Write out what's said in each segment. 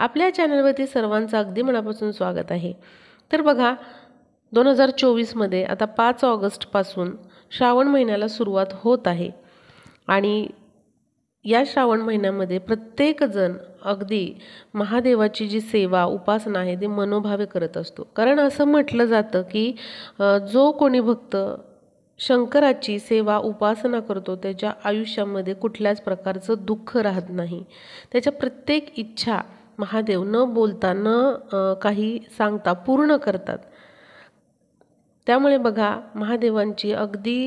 आपल्या चॅनलवरती सर्वांचं अगदी मनापासून स्वागत आहे तर बघा दोन हजार चोवीसमध्ये आता पाच ऑगस्टपासून श्रावण महिन्याला सुरुवात होत आहे आणि या श्रावण महिन्यामध्ये प्रत्येकजण अगदी महादेवाची जी सेवा उपासना आहे ती मनोभावे करत असतो कारण असं म्हटलं जातं की जो कोणी भक्त शंकराची सेवा उपासना करतो त्याच्या आयुष्यामध्ये कुठल्याच प्रकारचं दुःख राहत नाही त्याच्या प्रत्येक इच्छा महादेव न बोलता न काही सांगता पूर्ण करतात त्यामुळे बघा महादेवांची अगदी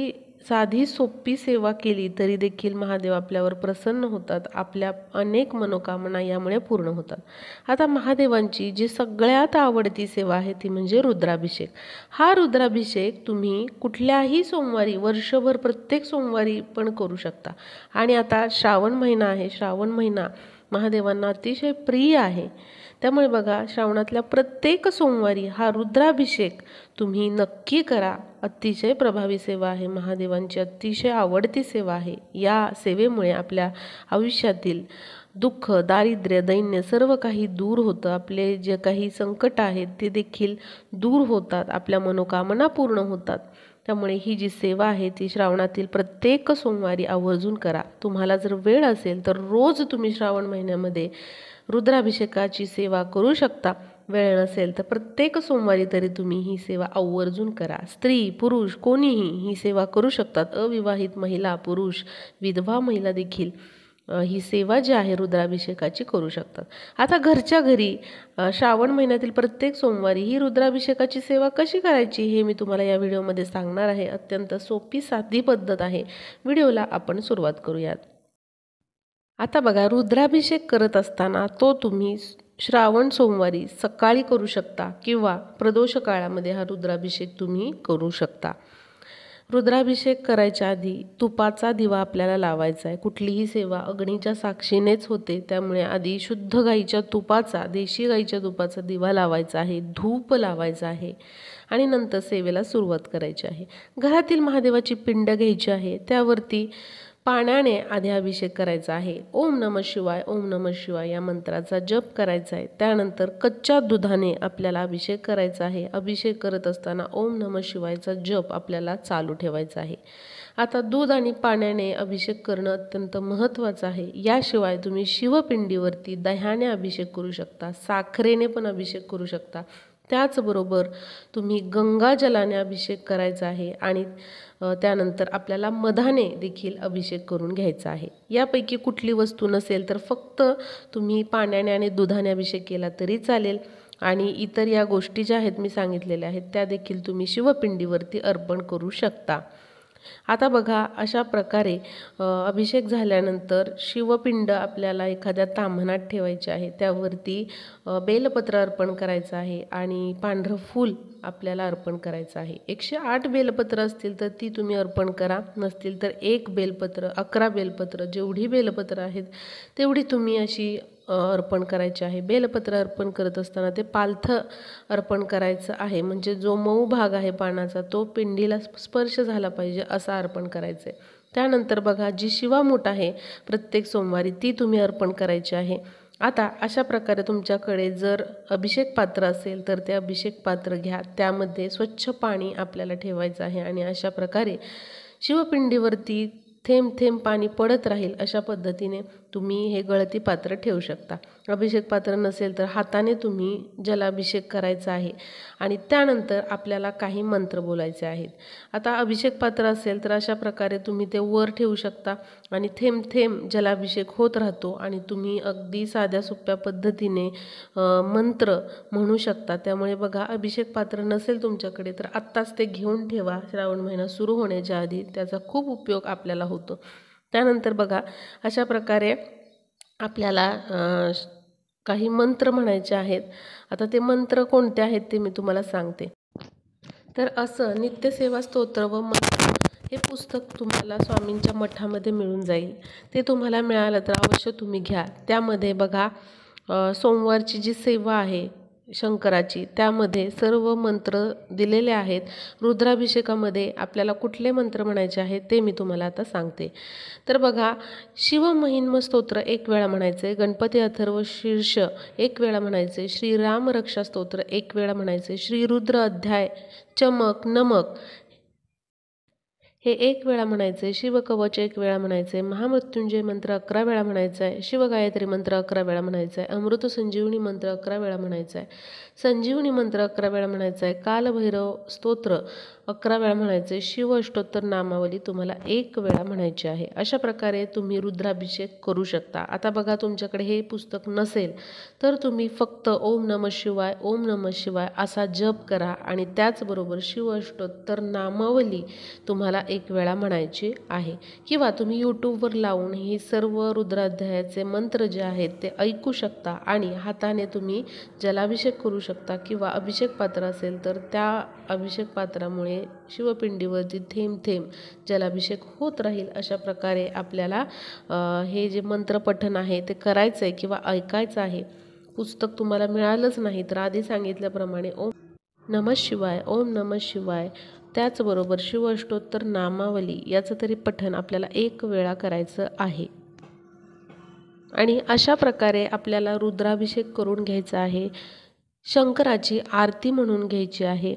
साधी सोपी सेवा केली तरी देखील महादेव आपल्यावर प्रसन्न होतात आपल्या अनेक मनोकामना यामुळे पूर्ण होतात आता महादेवांची जी सगळ्यात आवडती सेवा आहे ती म्हणजे रुद्राभिषेक हा रुद्राभिषेक तुम्ही कुठल्याही सोमवारी वर्षभर प्रत्येक सोमवारी पण करू शकता आणि आता श्रावण महिना आहे श्रावण महिना महादेवांना अतिशय प्रिय आहे त्यामुळे बघा श्रावणातल्या प्रत्येक सोमवारी हा रुद्राभिषेक तुम्ही नक्की करा अतिशय प्रभावी सेवा आहे महादेवांची अतिशय आवडती सेवा आहे या सेवेमुळे आपल्या आयुष्यातील दुःख दारिद्र्य दैन्य सर्व काही दूर होतं आपले जे काही संकट आहेत ते देखील दूर होतात आपल्या मनोकामना पूर्ण होतात त्यामुळे ही जी सेवा आहे ती श्रावणातील प्रत्येक सोमवारी आवर्जून करा तुम्हाला जर वेळ असेल तर रोज तुम्ही श्रावण महिन्यामध्ये रुद्राभिषेकाची सेवा करू शकता वेळ नसेल तर प्रत्येक सोमवारी तरी तुम्ही ही सेवा आवर्जून करा स्त्री पुरुष कोणीही ही सेवा करू शकतात अविवाहित महिला पुरुष विधवा महिला देखील ही सेवा जी आहे रुद्राभिषेकाची करू शकतात आता घरच्या घरी श्रावण महिन्यातील प्रत्येक सोमवारी ही रुद्राभिषेकाची सेवा कशी करायची हे मी तुम्हाला या व्हिडिओमध्ये सांगणार आहे अत्यंत सोपी साधी पद्धत आहे व्हिडिओला आपण सुरुवात करूयात आता बघा रुद्राभिषेक करत असताना तो तुम्ही श्रावण सोमवारी सकाळी करू शकता किंवा प्रदोष काळामध्ये हा रुद्राभिषेक तुम्ही करू शकता रुद्राभिषेक करायच्या आधी तुपाचा दिवा आपल्याला लावायचा आहे कुठलीही सेवा अग्नीच्या साक्षीनेच होते त्यामुळे आधी शुद्ध गाईच्या तुपाचा देशी गाईच्या तुपाचा दिवा लावायचा आहे धूप लावायचा आहे आणि नंतर सेवेला सुरुवात करायची आहे घरातील महादेवाची पिंड घ्यायची आहे त्यावरती पाण्याने आधी अभिषेक करायचा आहे ओम नम शिवाय ओम नम शिवाय या मंत्राचा जप करायचा आहे त्यानंतर कच्च्या दुधाने आपल्याला अभिषेक करायचा आहे अभिषेक करत असताना ओम नम शिवायचा जप आपल्याला चालू ठेवायचा आहे आता दूध आणि पाण्याने अभिषेक करणं अत्यंत महत्त्वाचं आहे याशिवाय तुम्ही शिवपिंडीवरती दह्याने अभिषेक करू शकता साखरेने पण अभिषेक करू शकता त्याचबरोबर तुम्ही गंगाजलाने अभिषेक करायचा आहे आणि त्यानंतर आपल्याला मधाने देखील अभिषेक करून घ्यायचा आहे यापैकी कुठली वस्तू नसेल तर फक्त तुम्ही पाण्याने आणि दुधाने अभिषेक केला तरी चालेल आणि इतर या गोष्टी ज्या आहेत मी सांगितलेल्या आहेत त्या देखील तुम्ही शिवपिंडीवरती अर्पण करू शकता आता बघा अशा प्रकारे अभिषेक झाल्यानंतर शिवपिंड आपल्याला एखाद्या तामनात ठेवायचे आहे त्यावरती बेलपत्र अर्पण करायचं आहे आणि पांढरं फूल आपल्याला अर्पण करायचं आहे एकशे आठ बेलपत्र असतील तर ती तुम्ही अर्पण करा नसतील तर एक बेलपत्र अकरा बेलपत्र जेवढी बेलपत्र आहेत तेवढी तुम्ही अशी अर्पण करायचे आहे बेलपत्र अर्पण करत असताना ते पालथ अर्पण करायचं आहे म्हणजे जो मऊ भाग आहे पानाचा तो पिंडीला स्पर्श झाला पाहिजे असा अर्पण करायचं आहे त्यानंतर बघा जी शिवामूठ आहे प्रत्येक सोमवारी ती तुम्ही अर्पण करायची आहे आता अशा प्रकारे तुमच्याकडे जर अभिषेक पात्र असेल तर ते अभिषेक पात्र घ्या त्यामध्ये स्वच्छ पाणी आपल्याला ठेवायचं आहे आणि अशा प्रकारे शिवपिंडीवरती थेंब थेंब पाणी पडत राहील अशा पद्धतीने तुम्ही हे गळती पात्र ठेवू शकता अभिषेक पात्र नसेल तर हाताने तुम्ही जलाभिषेक करायचा आहे आणि त्यानंतर आपल्याला काही मंत्र बोलायचे आहेत आता अभिषेक पात्र असेल तर अशा प्रकारे तुम्ही ते वर ठेवू शकता आणि थेंब थेंब जलाभिषेक होत राहतो आणि तुम्ही अगदी साध्या सोप्या पद्धतीने मंत्र म्हणू शकता त्यामुळे बघा अभिषेक पात्र नसेल तुमच्याकडे तर आत्ताच ते घेऊन ठेवा श्रावण महिना सुरू होण्याच्या आधी त्याचा खूप उपयोग आपल्याला होतो त्यानंतर बघा अशा प्रकारे आपल्याला काही मंत्र म्हणायचे आहेत आता ते मंत्र कोणते आहेत ते मी तुम्हाला सांगते तर असं नित्यसेवा स्तोत्र व मंत्र हे पुस्तक तुम्हाला स्वामींच्या मठामध्ये मिळून जाईल ते तुम्हाला मिळालं तर अवश्य तुम्ही घ्या त्यामध्ये बघा सोमवारची जी सेवा आहे शंकराची त्यामध्ये सर्व मंत्र दिलेले आहेत रुद्राभिषेकामध्ये आपल्याला कुठले मंत्र म्हणायचे आहेत ते मी तुम्हाला आता सांगते तर बघा शिवमहिन्म स्तोत्र एक वेळा म्हणायचे गणपती अथर्व शीर्ष एक वेळा म्हणायचे श्रीराम रक्षा स्तोत्र एक वेळा म्हणायचे श्रीरुद्र अध्याय चमक नमक हे एक वेळा म्हणायचे शिवकवच एक वेळा म्हणायचे महामृत्युंजय मंत्र अकरा वेळा म्हणायचा आहे शिवगायत्री मंत्र अकरा वेळा म्हणायचा आहे अमृत संजीवनी मंत्र अकरा वेळा म्हणायचा आहे संजीवनी मंत्र अकरा वेळा म्हणायचा आहे कालभैरव स्तोत्र अकरा वेळा म्हणायचे अष्टोत्तर नामावली तुम्हाला एक वेळा म्हणायची आहे अशा प्रकारे तुम्ही रुद्राभिषेक करू शकता आता बघा तुमच्याकडे हे पुस्तक नसेल तर तुम्ही फक्त ओम नम शिवाय ओम नम शिवाय असा जप करा आणि त्याचबरोबर शिव अष्टोत्तर नामावली तुम्हाला एक वेळा म्हणायची आहे किंवा तुम्ही यूट्यूबवर लावून हे सर्व रुद्राध्यायाचे मंत्र जे आहेत ते ऐकू शकता आणि हाताने तुम्ही जलाभिषेक करू शकता किंवा अभिषेक पात्र असेल तर त्या अभिषेक पात्रामुळे आहे शिवपिंडीवरती थेंब थेंब जलाभिषेक होत राहील अशा प्रकारे आपल्याला हे जे मंत्रपठन आहे ते करायचं आहे किंवा ऐकायचं आहे पुस्तक तुम्हाला मिळालंच नाही तर आधी सांगितल्याप्रमाणे ओम नम शिवाय ओम नम शिवाय त्याचबरोबर अष्टोत्तर नामावली याचं तरी पठण आपल्याला एक वेळा करायचं आहे आणि अशा प्रकारे आपल्याला रुद्राभिषेक करून घ्यायचा आहे शंकराची आरती म्हणून घ्यायची आहे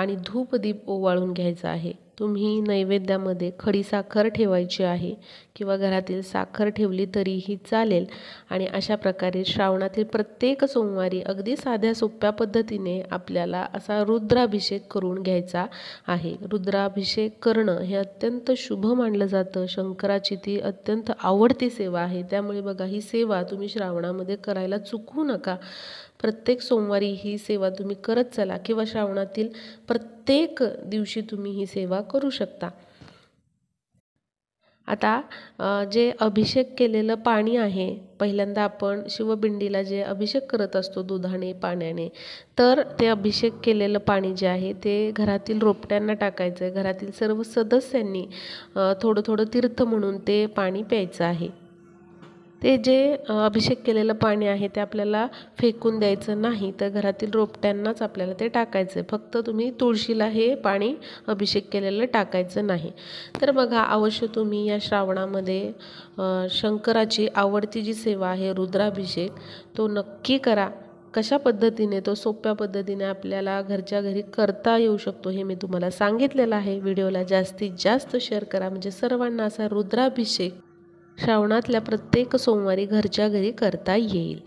आणि धूपदीप ओवाळून घ्यायचा आहे तुम्ही नैवेद्यामध्ये खडी साखर ठेवायची आहे किंवा घरातील साखर ठेवली तरीही चालेल आणि अशा प्रकारे श्रावणातील प्रत्येक सोमवारी अगदी साध्या सोप्या पद्धतीने आपल्याला असा रुद्राभिषेक करून घ्यायचा आहे रुद्राभिषेक करणं हे अत्यंत शुभ मानलं जातं शंकराची ती अत्यंत आवडती सेवा आहे त्यामुळे बघा ही सेवा तुम्ही श्रावणामध्ये करायला चुकू नका प्रत्येक सोमवारी ही सेवा तुम्ही करत चला किंवा श्रावणातील प्रत्येक दिवशी तुम्ही ही सेवा करू शकता आता जे अभिषेक केलेलं पाणी आहे पहिल्यांदा आपण शिवबिंडीला जे अभिषेक करत असतो दुधाने पाण्याने तर ते अभिषेक केलेलं पाणी जे आहे ते घरातील रोपट्यांना टाकायचं आहे घरातील सर्व सदस्यांनी थोडं थोडं तीर्थ म्हणून ते पाणी प्यायचं आहे ते जे अभिषेक केलेलं पाणी आहे ते आपल्याला फेकून द्यायचं नाही तर घरातील रोपट्यांनाच आपल्याला ते टाकायचं आहे फक्त तुम्ही तुळशीला हे पाणी अभिषेक केलेलं टाकायचं नाही तर बघा अवश्य तुम्ही या श्रावणामध्ये शंकराची आवडती जी सेवा आहे रुद्राभिषेक तो नक्की करा कशा पद्धतीने तो सोप्या पद्धतीने आपल्याला घरच्या घरी करता येऊ शकतो हे मी तुम्हाला सांगितलेलं आहे व्हिडिओला जास्तीत जास्त शेअर करा म्हणजे सर्वांना असा रुद्राभिषेक श्रावणातल्या प्रत्येक सोमवारी घरच्या घरी करता येईल